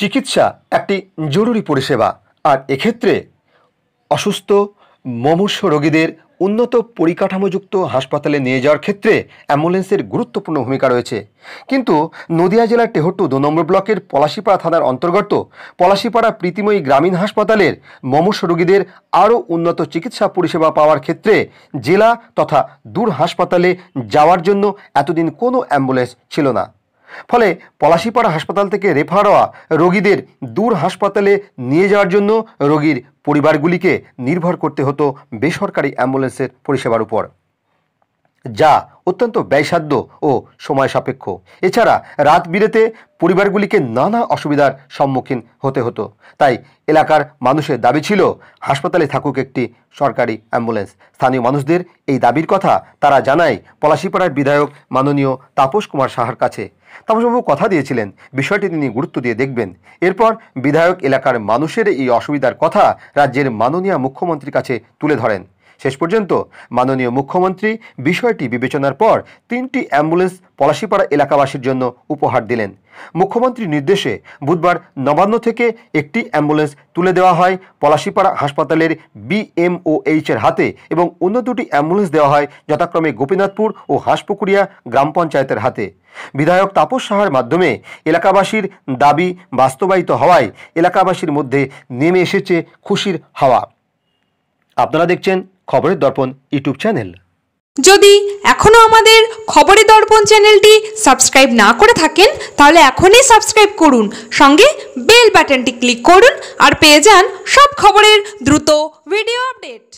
চিকিৎসা একটি জরুরি পরিষেবা আর এক্ষেত্রে অসুস্থ মমূর্ষ রোগীদের উন্নত পরিকাঠামোযুক্ত হাসপাতালে নিয়ে যাওয়ার ক্ষেত্রে অ্যাম্বুলেন্সের গুরুত্বপূর্ণ ভূমিকা রয়েছে কিন্তু নদিয়া জেলার টেহট্টু দু নম্বর ব্লকের পলাশিপাড়া থানার অন্তর্গত পলাশিপাড়া প্রীতিময়ী গ্রামীণ হাসপাতালের মমস্য রোগীদের আরও উন্নত চিকিৎসা পরিষেবা পাওয়ার ক্ষেত্রে জেলা তথা দূর হাসপাতালে যাওয়ার জন্য এতদিন কোনো অ্যাম্বুলেন্স ছিল না ফলে পলাশিপাড়া হাসপাতাল থেকে রেফার হওয়া রোগীদের দূর হাসপাতালে নিয়ে যাওয়ার জন্য রোগীর পরিবারগুলিকে নির্ভর করতে হতো বেসরকারি অ্যাম্বুলেন্সের পরিষেবার উপর যা অত্যন্ত ব্যয়সাধ্য ও সময় সাপেক্ষ এছাড়া রাত বিরেতে পরিবারগুলিকে নানা অসুবিধার সম্মুখীন হতে হতো তাই এলাকার মানুষের দাবি ছিল হাসপাতালে থাকুক একটি সরকারি অ্যাম্বুলেন্স স্থানীয় মানুষদের এই দাবির কথা তারা জানায় পলাশিপাড়ার বিধায়ক মাননীয় তাপস কুমার সাহার কাছে তাপসবাবু কথা দিয়েছিলেন বিষয়টি তিনি গুরুত্ব দিয়ে দেখবেন এরপর বিধায়ক এলাকার মানুষের এই অসুবিধার কথা রাজ্যের মাননীয় মুখ্যমন্ত্রীর কাছে তুলে ধরেন শেষ পর্যন্ত মাননীয় মুখ্যমন্ত্রী বিষয়টি বিবেচনার পর তিনটি অ্যাম্বুলেন্স পলাশিপাড়া এলাকাবাসীর জন্য উপহার দিলেন মুখ্যমন্ত্রীর নির্দেশে বুধবার নবান্ন থেকে একটি অ্যাম্বুলেন্স তুলে দেওয়া হয় পলাশিপাড়া হাসপাতালের বিএমওএইচের হাতে এবং অন্য দুটি অ্যাম্বুলেন্স দেওয়া হয় যথাক্রমে গোপীনাথপুর ও হাঁসপুকুরিয়া গ্রাম পঞ্চায়েতের হাতে বিধায়ক তাপস সাহার মাধ্যমে এলাকাবাসীর দাবি বাস্তবায়িত হওয়ায় এলাকাবাসীর মধ্যে নেমে এসেছে খুশির হাওয়া আপনারা দেখছেন খবরের দর্পণ ইউটিউব চ্যানেল যদি এখনও আমাদের খবরের দর্পণ চ্যানেলটি সাবস্ক্রাইব না করে থাকেন তাহলে এখনই সাবস্ক্রাইব করুন সঙ্গে বেল বাটনটি ক্লিক করুন আর পেয়ে যান সব খবরের দ্রুত ভিডিও আপডেট